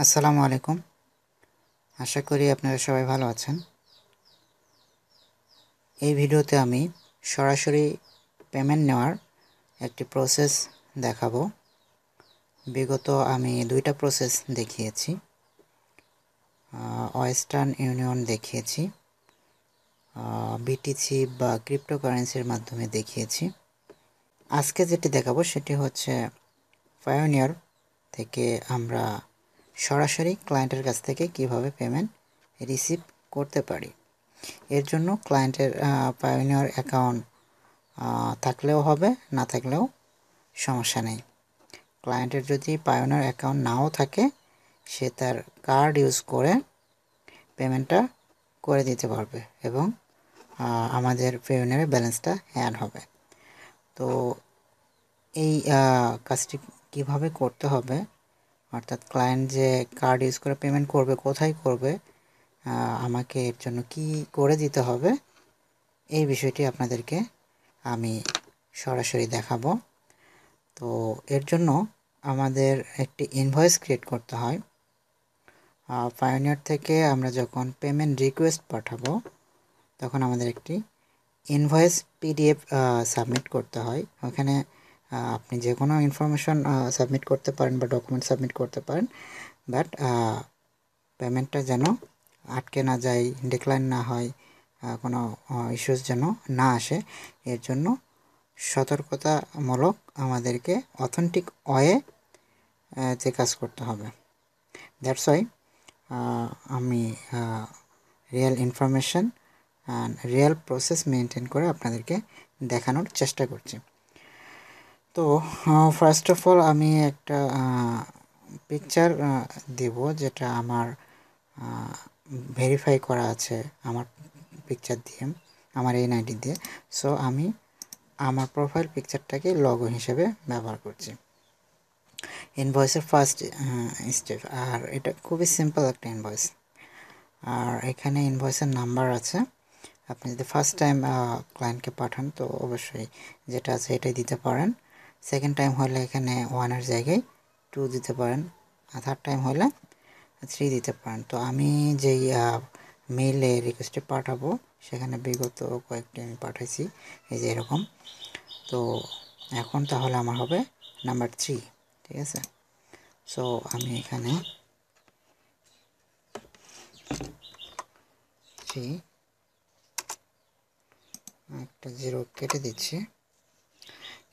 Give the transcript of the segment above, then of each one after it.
আসসালামু আলাইকুম আশা করি আপনারা সবাই ভালো আছেন এই ভিডিওতে আমি সরাসরি পেমেন্ট নেওয়ার একটি প্রসেস দেখাবো বিগত আমি দুইটা প্রসেস দেখিয়েছি ওয়েস্টার্ন ইউনিয়ন দেখিয়েছি বিটিসি বা ক্রিপ্টোকারেন্সির মাধ্যমে দেখিয়েছি আজকে যেটি দেখাবো সেটি হচ্ছে পায়োনিয়ার থেকে আমরা সরাসরি ক্লায়েন্টের কাছ থেকে কিভাবে পেমেন্ট রিসিভ করতে পারি এর জন্য ক্লায়েন্টের পায়োনিয়র অ্যাকাউন্ট থাকলেও হবে না থাকলেও সমস্যা নেই ক্লায়েন্টের যদি পায়োনার অ্যাকাউন্ট নাও থাকে সে তার কার্ড ইউজ করে পেমেন্টটা করে দিতে পারবে এবং আমাদের পেমেন্টের ব্যালেন্সটা অ্যাড হবে তো এই কাজটি কিভাবে করতে হবে অর্থাৎ ক্লায়েন্ট যে কার্ড ইউজ করে পেমেন্ট করবে কোথায় করবে আমাকে এর জন্য কি করে দিতে হবে এই বিষয়টি আপনাদেরকে আমি সরাসরি দেখাবো তো এর জন্য আমাদের একটি ইনভয়েস ক্রিয়েট করতে হয় পায়োনিয়ার থেকে আমরা যখন পেমেন্ট রিকোয়েস্ট পাঠাবো তখন আমাদের একটি ইনভয়েস পিডিএফ সাবমিট করতে হয় ওখানে আপনি যে কোনো ইনফরমেশন সাবমিট করতে পারেন বা ডকুমেন্ট সাবমিট করতে পারেন বাট পেমেন্টটা যেন আটকে না যায় ডিক্লাইন না হয় কোনো ইস্যুস যেন না আসে এর জন্য সতর্কতামূলক আমাদেরকে অথেন্টিক ওয়ে যে কাজ করতে হবে দ্যাটস ওয়াই আমি real information real process maintain করে আপনাদেরকে দেখানোর চেষ্টা করছি তো ফার্স্ট অফ অল আমি একটা পিকচার দেব যেটা আমার ভেরিফাই করা আছে আমার পিকচার দিয়ে আমার এই নাইডি দিয়ে সো আমি আমার প্রোফাইল পিকচারটাকে লগো হিসেবে ব্যবহার করছি ইনভয়েসের ফার্স্ট স্টেপ আর এটা খুবই সিম্পল একটা ইনভয়েস আর এখানে ইনভয়েসের নাম্বার আছে আপনি যদি ফার্স্ট টাইম ক্লায়েন্টকে পাঠান তো অবশ্যই যেটা আছে এটাই দিতে পারেন সেকেন্ড টাইম হলে এখানে ওয়ানের জায়গায় টু দিতে পারেন থার্ড টাইম হলে থ্রি দিতে পারেন তো আমি যেই মেইলে রিকোয়েস্টে পাঠাবো সেখানে বিগত কয়েকটি আমি পাঠাইছি এই যে এরকম তো এখন তাহলে আমার হবে নাম্বার থ্রি ঠিক আছে সো আমি এখানে থ্রি একটা জিরো কেটে দিচ্ছি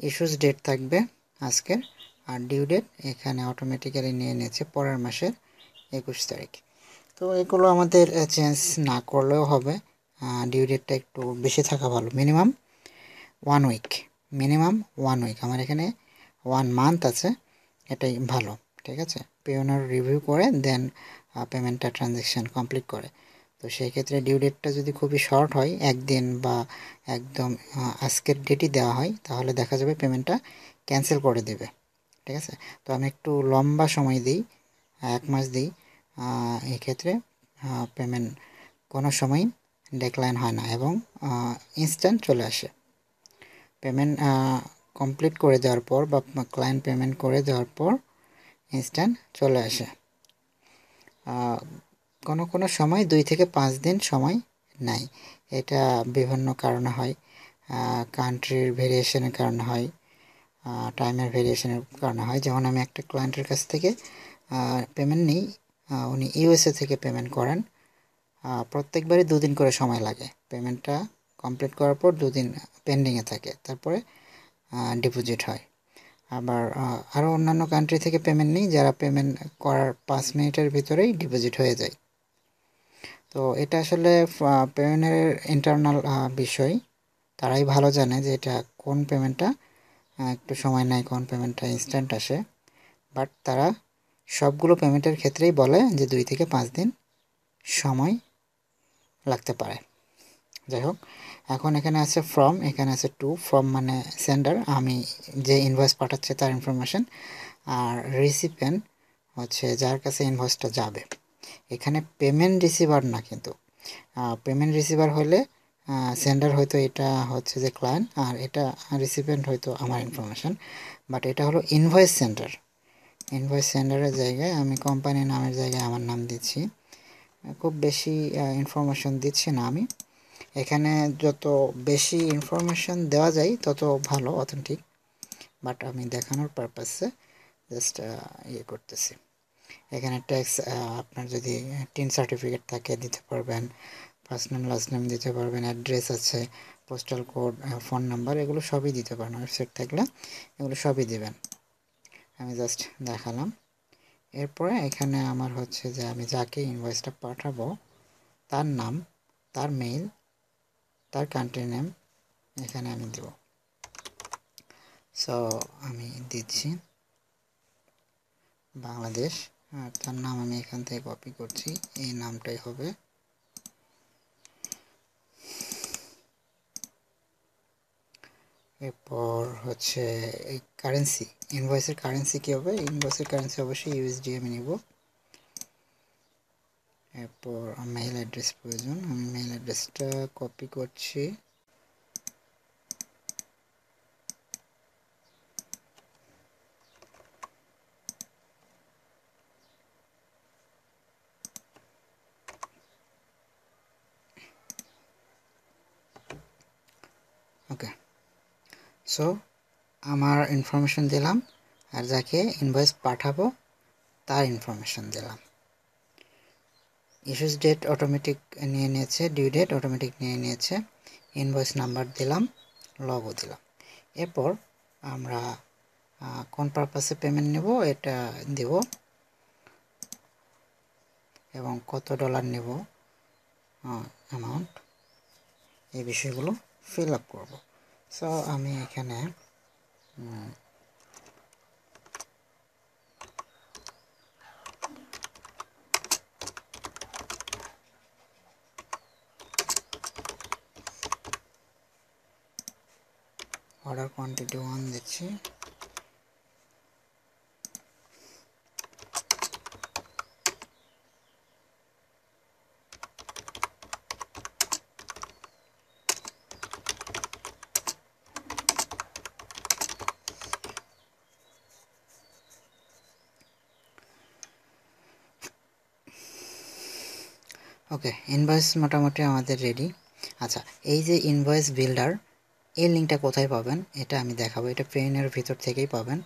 ইস্যুস ডেট থাকবে আজকের আর ডিউ ডেট এখানে অটোমেটিক্যালি নিয়ে নিয়েছে পরের মাসের একুশ তারিখ তো এগুলো আমাদের চেঞ্জ না করলেও হবে ডিউ ডেটটা একটু বেশি থাকা ভালো minimum one week minimum one week আমার এখানে ওয়ান মান্থ আছে এটাই ভালো ঠিক আছে পেওনার রিভিউ করে দেন পেমেন্টটা ট্রানজ্যাকশান কমপ্লিট করে তো সেই ক্ষেত্রে ডিউ ডেটটা যদি খুবই শর্ট হয় একদিন বা একদম আজকের ডেটই দেওয়া হয় তাহলে দেখা যাবে পেমেন্টটা ক্যান্সেল করে দেবে ঠিক আছে তো আমি একটু লম্বা সময় দিই এক মাস দিই এক্ষেত্রে পেমেন্ট কোনো সময় ডেকলাইন হয় না এবং ইনস্ট্যান্ট চলে আসে পেমেন্ট কমপ্লিট করে দেওয়ার পর বা ক্লায়েন্ট পেমেন্ট করে দেওয়ার পর ইনস্ট্যান্ট চলে আসে কোনো কোনো সময় দুই থেকে পাঁচ দিন সময় নেয় এটা বিভিন্ন কারণে হয় কান্ট্রির ভেরিয়েশনের কারণে হয় টাইমের ভেরিয়েশনের কারণে হয় যেমন আমি একটা ক্লায়েন্টের কাছ থেকে পেমেন্ট নিই উনি ইউএসএ থেকে পেমেন্ট করেন প্রত্যেকবারই দুদিন করে সময় লাগে পেমেন্টটা কমপ্লিট করার পর দুদিন পেন্ডিংয়ে থাকে তারপরে ডিপোজিট হয় আবার আরও অন্যান্য কান্ট্রি থেকে পেমেন্ট নিই যারা পেমেন্ট করার পাঁচ মিনিটের ভিতরেই ডিপোজিট হয়ে যায় তো এটা আসলে পেমেন্টের ইন্টারনাল বিষয় তারাই ভালো জানে যে এটা কোন পেমেন্টটা একটু সময় নেয় কোন পেমেন্টটা ইনস্ট্যান্ট আসে বাট তারা সবগুলো পেমেন্টের ক্ষেত্রেই বলে যে দুই থেকে পাঁচ দিন সময় লাগতে পারে যাই হোক এখন এখানে আছে ফর্ম এখানে আছে টু ফর্ম মানে সেন্ডার আমি যে ইনভয়েস পাঠাচ্ছে তার ইনফরমেশান আর রিসিপেন্ট হচ্ছে যার কাছে ইনভয়েসটা যাবে এখানে পেমেন্ট রিসিভার না কিন্তু পেমেন্ট রিসিভার হলে সেন্ডার হয়তো এটা হচ্ছে যে ক্লায়েন্ট আর এটা রিসিভেন্ট হয়তো আমার ইনফরমেশান বাট এটা হলো ইনভয়েস সেন্টার ইনভয়েস সেন্টারের জায়গায় আমি কোম্পানির নামের জায়গায় আমার নাম দিচ্ছি খুব বেশি ইনফরমেশন দিচ্ছি না আমি এখানে যত বেশি ইনফরমেশন দেওয়া যায় তত ভালো অথেন্টিক বাট আমি দেখানোর পারপাসে জাস্ট ইয়ে করতেছি এখানে ট্যাক্স আপনার যদি টিন সার্টিফিকেট থাকে দিতে পারবেন ফার্স্ট নেম লাস্ট নেম দিতে পারবেন অ্যাড্রেস আছে পোস্টাল কোড ফোন নাম্বার এগুলো সবই দিতে পারেন ওয়েবসাইট থাকলে এগুলো সবই দেবেন আমি জাস্ট দেখালাম এরপরে এখানে আমার হচ্ছে যে আমি যাকে ইনভয়েসটা পাঠাবো তার নাম তার মেইল তার কান্ট্রি নেম এখানে আমি দেব সো আমি দিচ্ছি বাংলাদেশ হ্যাঁ তার নাম আমি এখান থেকে কপি করছি এই নামটাই হবে এরপর হচ্ছে এই কারেন্সি ইনভয়েসের কারেন্সি কী হবে ইনভয়েসের কারেন্সি অবশ্যই ইউএসডি আমি নেব এরপর মেইল অ্যাড্রেস প্রয়োজন আমি মেইল অ্যাড্রেসটা কপি করছি সো আমার ইনফরমেশন দিলাম আর যাকে ইনভয়েস পাঠাবো তার ইনফরমেশন দিলাম ইস্যুস ডেট অটোমেটিক নিয়ে নিয়েছে ডিউ ডেট অটোমেটিক নিয়ে নিয়েছে ইনভয়েস নাম্বার দিলাম লগও দিলাম এরপর আমরা কোন পারপাসে পেমেন্ট নেব এটা দেব এবং কত ডলার নেব অ্যামাউন্ট এই বিষয়গুলো ফিল আপ করবো সো আমি এখানে অর্ডার কোয়ান্টিটি ওয়ান দিচ্ছি ওকে ইনভয়েস মোটামুটি আমাদের রেডি আচ্ছা এই যে ইনভয়েস বিল্ডার এই লিঙ্কটা কোথায় পাবেন এটা আমি দেখাবো এটা পেনের ভিতর থেকেই পাবেন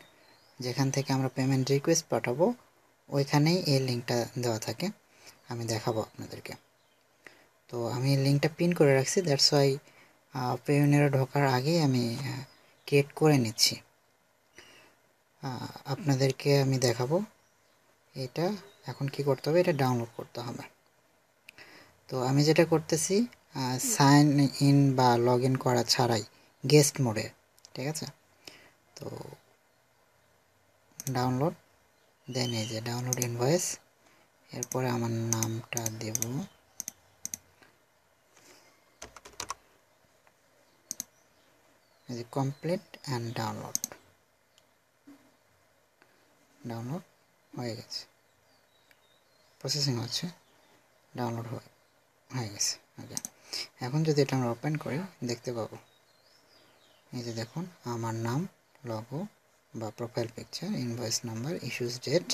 যেখান থেকে আমরা পেমেন্ট রিকোয়েস্ট পাঠাবো ওইখানেই এই লিঙ্কটা দেওয়া থাকে আমি দেখাবো আপনাদেরকে তো আমি লিঙ্কটা পিন করে রাখছি দ্যাটস ওয়াই পেউনিয়ারে ঢোকার আগেই আমি ক্রিয়েট করে নিচ্ছি আপনাদেরকে আমি দেখাবো এটা এখন কি করতে হবে এটা ডাউনলোড করতে হবে তো আমি যেটা করতেছি সাইন ইন বা লগ ইন করা ছাড়াই গেস্ট মোডে ঠিক আছে তো ডাউনলোড দেন এই যে ডাউনলোড ইনভয়েস এরপরে আমার নামটা দেব কমপ্লিট অ্যান্ড ডাউনলোড ডাউনলোড হয়ে গেছে প্রসেসিং হচ্ছে ডাউনলোড হয়ে হয়ে গেছে ওকে আচ্ছা। এখন যদি এটা আমরা ওপেন করি দেখতে পাবো এই যে দেখুন আমার নাম লগো বা profile picture invoice number issues date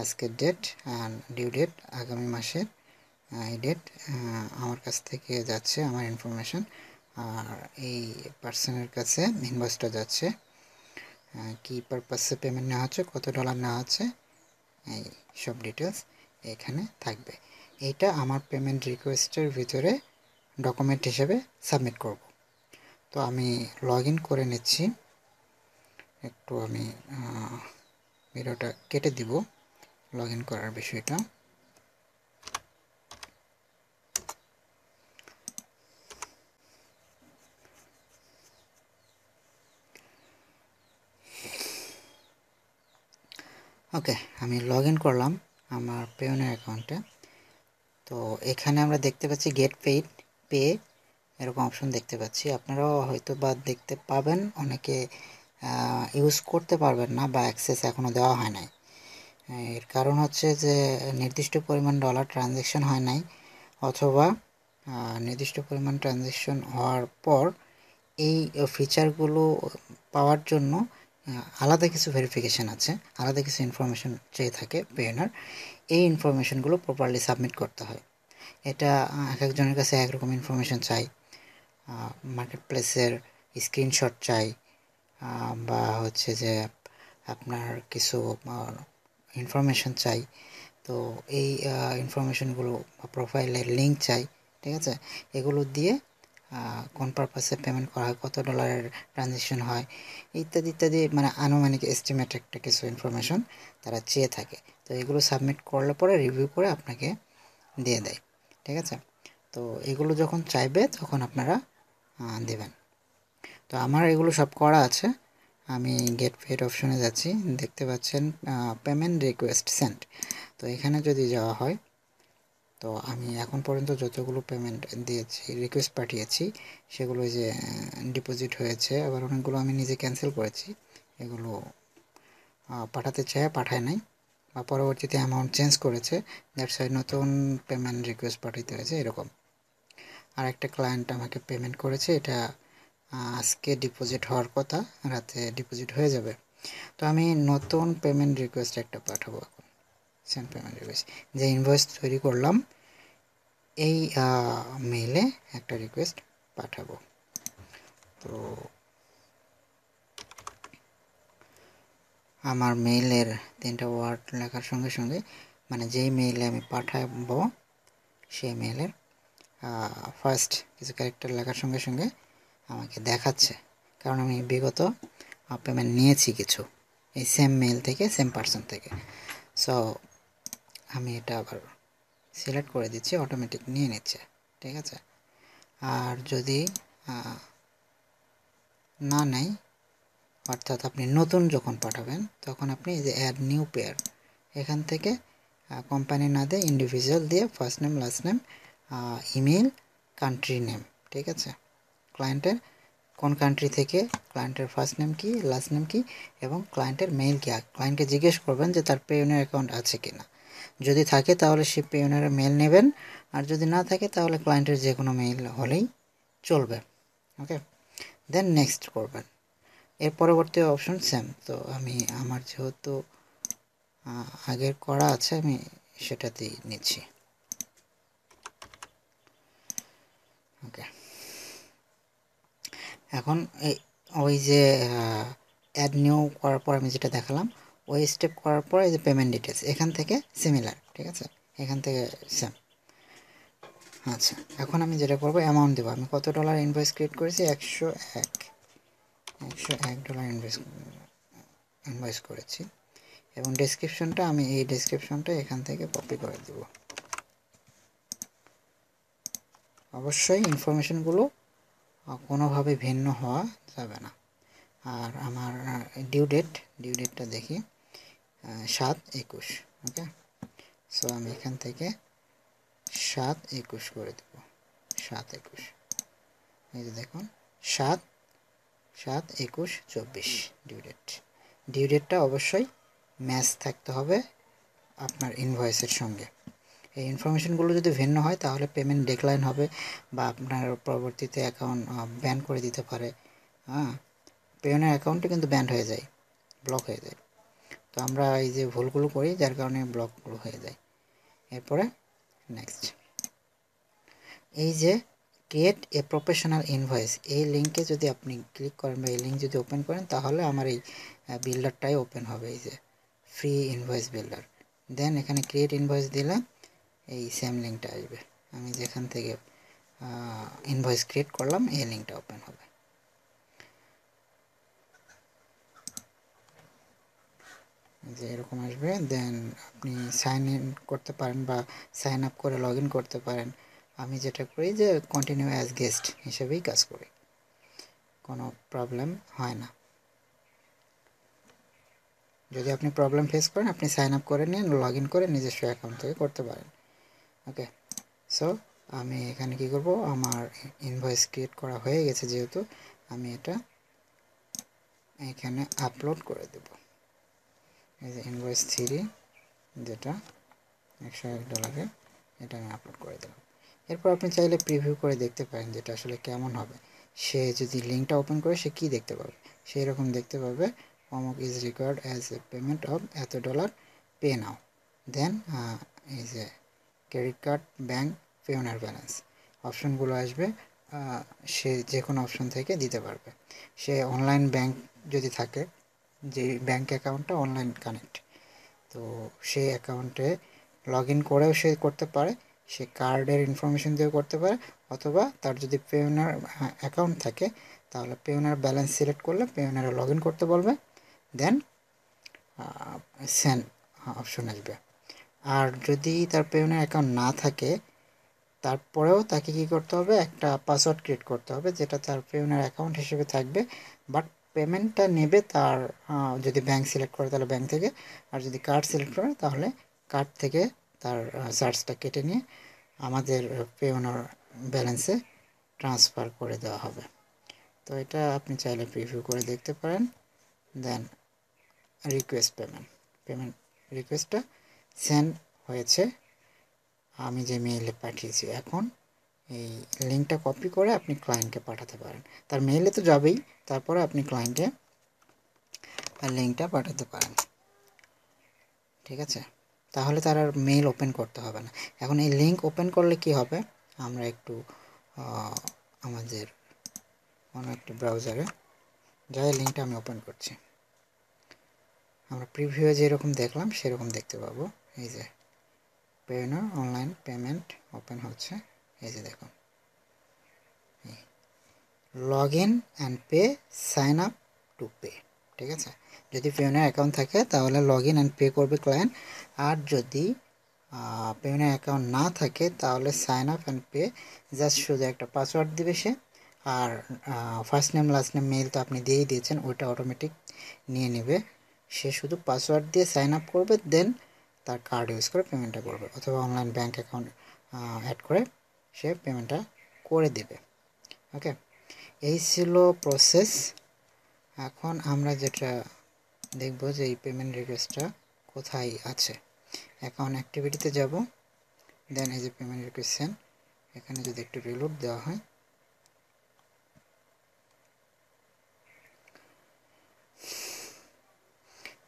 আজকের ডেট আর ডিউ ডেট আগামী মাসের এই ডেট আমার কাছ থেকে যাচ্ছে আমার ইনফরমেশান আর এই পার্সনের কাছে ইনভয়েসটা যাচ্ছে কী পারপাসে পেমেন্ট নেওয়া হচ্ছে কত ডলার নেওয়া হচ্ছে এই সব ডিটেলস এখানে থাকবে এটা আমার পেমেন্ট রিকোয়েস্টের ভিতরে ডকুমেন্ট হিসেবে সাবমিট করব তো আমি লগ করে নিচ্ছি একটু আমি ভিডিওটা কেটে দিব লগ করার বিষয়টা ওকে আমি লগ করলাম আমার পেওনের অ্যাকাউন্টে তো এখানে আমরা দেখতে পাচ্ছি গেট পেইড পে এরকম অপশন দেখতে পাচ্ছি আপনারাও হয়তো বা দেখতে পাবেন অনেকে ইউজ করতে পারবেন না বা অ্যাক্সেস এখনও দেওয়া হয় নাই এর কারণ হচ্ছে যে নির্দিষ্ট পরিমাণ ডলার ট্রানজ্যাকশন হয় নাই অথবা নির্দিষ্ট পরিমাণ ট্রানজ্যাকশন হওয়ার পর এই ফিচারগুলো পাওয়ার জন্য আলাদা কিছু ভেরিফিকেশান আছে আলাদা কিছু ইনফরমেশন চেয়ে থাকে পেনার এই ইনফরমেশনগুলো প্রপারলি সাবমিট করতে হয় এটা এক একজনের কাছে একরকম ইনফরমেশন চাই মার্কেট প্লেসের স্ক্রিনশট চাই বা হচ্ছে যে আপনার কিছু ইনফরমেশন চাই তো এই ইনফরমেশনগুলো প্রোফাইলের লিঙ্ক চাই ঠিক আছে এগুলো দিয়ে কোন পারপাসে পেমেন্ট করা হয় কত ডলারের ট্রানজ্যাকশন হয় ইত্যাদি ইত্যাদি মানে আনুমানিক এস্টিমেট একটা কিছু ইনফরমেশন তারা চেয়ে থাকে তো এগুলো সাবমিট করলে পরে রিভিউ করে আপনাকে দিয়ে দেয় ঠিক আছে তো এগুলো যখন চাইবে তখন আপনারা দেবেন তো আমার এগুলো সব করা আছে আমি গেট ফেড অপশনে যাচ্ছি দেখতে পাচ্ছেন পেমেন্ট রিকোয়েস্ট সেন্ট তো এখানে যদি যাওয়া হয় তো আমি এখন পর্যন্ত যতগুলো পেমেন্ট দিয়েছি রিকোয়েস্ট পাঠিয়েছি সেগুলো যে ডিপোজিট হয়েছে আবার অনেকগুলো আমি নিজে ক্যান্সেল করেছি এগুলো পাঠাতে চায় পাঠায় নাই বা পরবর্তীতে অ্যামাউন্ট চেঞ্জ করেছে দ্যাটস ওয়াই নতুন পেমেন্ট রিকোয়েস্ট পাঠাতে হয়েছে এরকম আর একটা ক্লায়েন্ট আমাকে পেমেন্ট করেছে এটা আজকে ডিপোজিট হওয়ার কথা রাতে ডিপোজিট হয়ে যাবে তো আমি নতুন পেমেন্ট রিকোয়েস্ট একটা পাঠাবো সেন্ড পেমেন্ট যে ইনভয়েস তৈরি করলাম এই মেইলে একটা রিকোয়েস্ট পাঠাবো তো আমার মেইলের তিনটা ওয়ার্ড লেখার সঙ্গে সঙ্গে মানে যেই মেইলে আমি পাঠাবো সেই মেইলের ফার্স্ট কিছু ক্যারেক্টার লেখার সঙ্গে সঙ্গে আমাকে দেখাচ্ছে কারণ আমি বিগত পেমেন্ট নিয়েছি কিছু এই সেম মেইল থেকে সেম পার্সন থেকে সো আমি এটা আবার সিলেক্ট করে দিচ্ছি অটোমেটিক নিয়ে নিচ্ছে ঠিক আছে আর যদি না নেই অর্থাৎ আপনি নতুন যখন পাঠাবেন তখন আপনি যে অ্যাড নিউ পেয়ার এখান থেকে কোম্পানি না দিয়ে ইন্ডিভিজুয়াল দিয়ে first name last name email country name ঠিক আছে ক্লায়েন্টের কোন কান্ট্রি থেকে ক্লায়েন্টের ফার্স্ট নেম কি লাস্ট নেম কি এবং ক্লায়েন্টের মেইল কি ক্লায়েন্টকে জিজ্ঞেস করবেন যে তার পেউনের অ্যাকাউন্ট আছে কি না যদি থাকে তাহলে সে পেয়নের মেল নেবেন আর যদি না থাকে তাহলে ক্লায়েন্টের যে কোনো মেল হলেই চলবে ওকে দেন নেক্সট করবেন এর পরবর্তী অপশন সেম তো আমি আমার যেহেতু আগের করা আছে আমি সেটাতেই নিচ্ছি ওকে এখন এই ওই যে অ্যাড নিউ করার পর আমি যেটা দেখালাম ওই স্টেপ করার পর এই যে পেমেন্ট ডিটেলস এখান থেকে সিমিলার ঠিক আছে এখান থেকে সেম আচ্ছা এখন আমি যেটা করবো অ্যামাউন্ট দেবো আমি কত ডলার ইনভয়েস ক্রিয়েট করেছি একশো এক একশো এক ডলার ইনভয়েস ইনভয়েস করেছি এবং ডেসক্রিপশনটা আমি এই ডেসক্রিপশনটা এখান থেকে কপি করে দেব অবশ্যই ইনফরমেশনগুলো কোনোভাবে ভিন্ন হওয়া যাবে না আর আমার ডিউ ডেট ডিউ ডেটটা দেখি সাত একুশ ওকে সো আমি এখান থেকে সাত একুশ করে দেব সাত একুশ এই যে দেখুন সাত সাত একুশ চব্বিশ ডিউ ডেট ডিউ ডেটটা অবশ্যই ম্যাচ থাকতে হবে আপনার ইনভয়েসের সঙ্গে এই ইনফরমেশানগুলো যদি ভিন্ন হয় তাহলে পেমেন্ট ডেকলাইন হবে বা আপনার পরবর্তীতে অ্যাকাউন্ট ব্যান করে দিতে পারে হ্যাঁ পেমেন্টের অ্যাকাউন্টে কিন্তু ব্যান হয়ে যায় ব্লক হয়ে যায় তো আমরা এই যে ভুলগুলো করি যার কারণে ব্লকগুলো হয়ে যায় এরপরে নেক্সট এই যে ক্রিয়েট এ প্রফেশনাল ইনভয়েস এই লিঙ্কে যদি আপনি ক্লিক করেন বা এই লিঙ্ক যদি ওপেন করেন তাহলে আমার এই বিল্ডারটাই ওপেন হবে এই যে ফ্রি ইনভয়েস বিল্ডার দেন এখানে ক্রিয়েট ইনভয়েস দিলে এই সেম লিঙ্কটা আসবে আমি যেখান থেকে ইনভয়েস ক্রিয়েট করলাম এই লিঙ্কটা ওপেন হবে যে এরকম আসবে দেন আপনি সাইন ইন করতে পারেন বা সাইন আপ করে লগ করতে পারেন আমি যেটা করি যে কন্টিনিউ অ্যাজ গেস্ট হিসেবেই কাজ করি কোনো প্রবলেম হয় না যদি আপনি প্রবলেম ফেস করেন আপনি সাইন আপ করে নিন লগ ইন করে নিজস্ব অ্যাকাউন্ট থেকে করতে পারেন ওকে সো আমি এখানে কি করব আমার ইনভয়েস ক্রিয়েট করা হয়ে গেছে যেহেতু আমি এটা এখানে আপলোড করে দেবো এই যে ইনভয়েস থ্রি যেটা একশো এক ডলারের এটা আমি আপলোড করে দিলাম এরপর আপনি চাইলে প্রিভিউ করে দেখতে পারেন যেটা আসলে কেমন হবে সে যদি লিঙ্কটা ওপেন করে সে কী দেখতে পাবে সেই রকম দেখতে পাবে অমুক is required as a payment of এত ডলার পে নাও দেন এই যে ক্রেডিট কার্ড ব্যাঙ্ক পেমেন্টার ব্যালেন্স অপশনগুলো আসবে সে যে কোনো অপশন থেকে দিতে পারবে সে অনলাইন ব্যাংক যদি থাকে যে ব্যাঙ্ক অ্যাকাউন্টটা অনলাইন কানেক্ট তো সেই অ্যাকাউন্টে লগ ইন করেও সে করতে পারে সে কার্ডের ইনফরমেশন দিয়েও করতে পারে অথবা তার যদি পেওনার অ্যাকাউন্ট থাকে তাহলে পেওনার ব্যালেন্স সিলেক্ট করলে পেওনারে লগ ইন করতে বলবে দেন সেন্ড অপশন আসবে আর যদি তার পেওনার অ্যাকাউন্ট না থাকে তারপরেও তাকে কি করতে হবে একটা পাসওয়ার্ড ক্রিয়েট করতে হবে যেটা তার পেওনার অ্যাকাউন্ট হিসেবে থাকবে বাট পেমেন্টটা নেবে তার যদি ব্যাংক সিলেক্ট করে তাহলে ব্যাংক থেকে আর যদি কার্ড সিলেক্ট করে তাহলে কার্ড থেকে তার চার্জটা কেটে নিয়ে আমাদের ওনার ব্যালেন্সে ট্রান্সফার করে দেওয়া হবে তো এটা আপনি চাইলে প্রিভিউ করে দেখতে পারেন দেন রিকোয়েস্ট পেমেন্ট পেমেন্ট রিকোয়েস্টটা সেন্ড হয়েছে আমি যে মেইলে পাঠিয়েছি এখন এই লিঙ্কটা কপি করে আপনি ক্লায়েন্টকে পাঠাতে পারেন তার মেইলে তো যাবেই তারপরে আপনি ক্লায়েন্টে লিঙ্কটা পাঠাতে পারেন ঠিক আছে তাহলে তার আর মেইল ওপেন করতে হবে না এখন এই লিঙ্ক ওপেন করলে কি হবে আমরা একটু আমাদের কোনো একটি ব্রাউজারে যাই লিঙ্কটা আমি ওপেন করছি আমরা প্রিভিউয়ে যেরকম দেখলাম সেরকম দেখতে পাবো এই যে পেনো অনলাইন পেমেন্ট ওপেন হচ্ছে এই যে দেখো log in and pay sign up to pay ঠিক আছে যদি পেওনের অ্যাকাউন্ট থাকে তাহলে লগ ইন অ্যান্ড পে করবে ক্লায়েন্ট আর যদি পেওনের অ্যাকাউন্ট না থাকে তাহলে sign up and pay just শুধু একটা পাসওয়ার্ড দিবে সে আর first name last name mail তো আপনি দিয়েই দিয়েছেন ওইটা অটোমেটিক নিয়ে নেবে সে শুধু পাসওয়ার্ড দিয়ে সাইন আপ করবে দেন তার কার্ড ইউজ করে পেমেন্টটা করবে অথবা অনলাইন ব্যাঙ্ক অ্যাকাউন্ট অ্যাড করে সে পেমেন্টটা করে দেবে ওকে এই ছিল প্রসেস এখন আমরা যেটা দেখব যে এই পেমেন্ট রিকোয়েস্টটা কোথায় আছে অ্যাকাউন্ট অ্যাক্টিভিটিতে যাব দেন এই যে পেমেন্ট রিকোয়েস্ট এখানে যদি একটু রিলোড দেওয়া হয়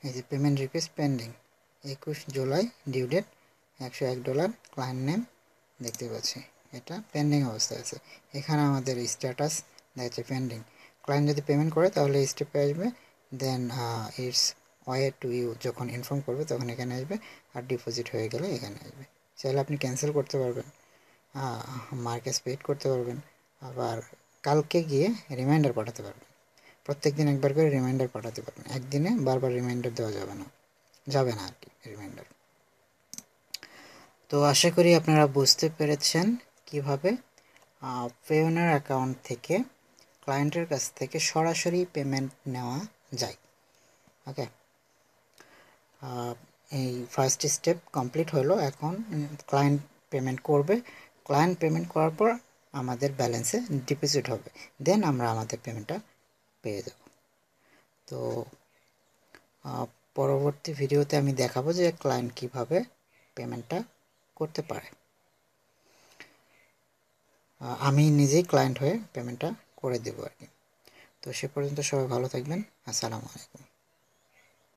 এই যে পেমেন্ট রিকোয়েস্ট পেন্ডিং একুশ জুলাই ডিউ ডেট একশো এক ডলার ক্লায়েন্ট নেম দেখতে পাচ্ছি এটা পেন্ডিং অবস্থায় আছে এখানে আমাদের স্ট্যাটাস দেখাচ্ছে পেন্ডিং ক্লায়েন্ট যদি পেমেন্ট করে তাহলে স্টেপে আসবে then it's way to you যখন ইনফর্ম করবে তখন এখানে আসবে আর ডিপোজিট হয়ে গেলে এখানে আসবে চাইলে আপনি ক্যান্সেল করতে পারবেন মার্কেস পেড করতে পারবেন আবার কালকে গিয়ে রিমাইন্ডার পাঠাতে পারবেন প্রত্যেক দিন একবার করে রিমাইন্ডার পাঠাতে পারবেন একদিনে বারবার রিমাইন্ডার দেওয়া যাবে না যাবে না আর কি রিমাইন্ডার তো আশা করি আপনারা বুঝতে পেরেছেন কিভাবে পেওনার অ্যাকাউন্ট থেকে ক্লায়েন্টের কাছ থেকে সরাসরি পেমেন্ট নেওয়া যায় ওকে এই ফার্স্ট স্টেপ কমপ্লিট হলো এখন ক্লায়েন্ট পেমেন্ট করবে ক্লায়েন্ট পেমেন্ট করার পর আমাদের ব্যালেন্সে ডিপোজিট হবে দেন আমরা আমাদের পেমেন্টটা পেয়ে যাব তো পরবর্তী ভিডিওতে আমি দেখাবো যে ক্লায়েন্ট কিভাবে পেমেন্টটা করতে পারে আমি নিজেই ক্লায়েন্ট হয়ে পেমেন্টটা করে দেবো আর কি তো সে পর্যন্ত সবাই ভালো থাকবেন আসসালামু আলাইকুম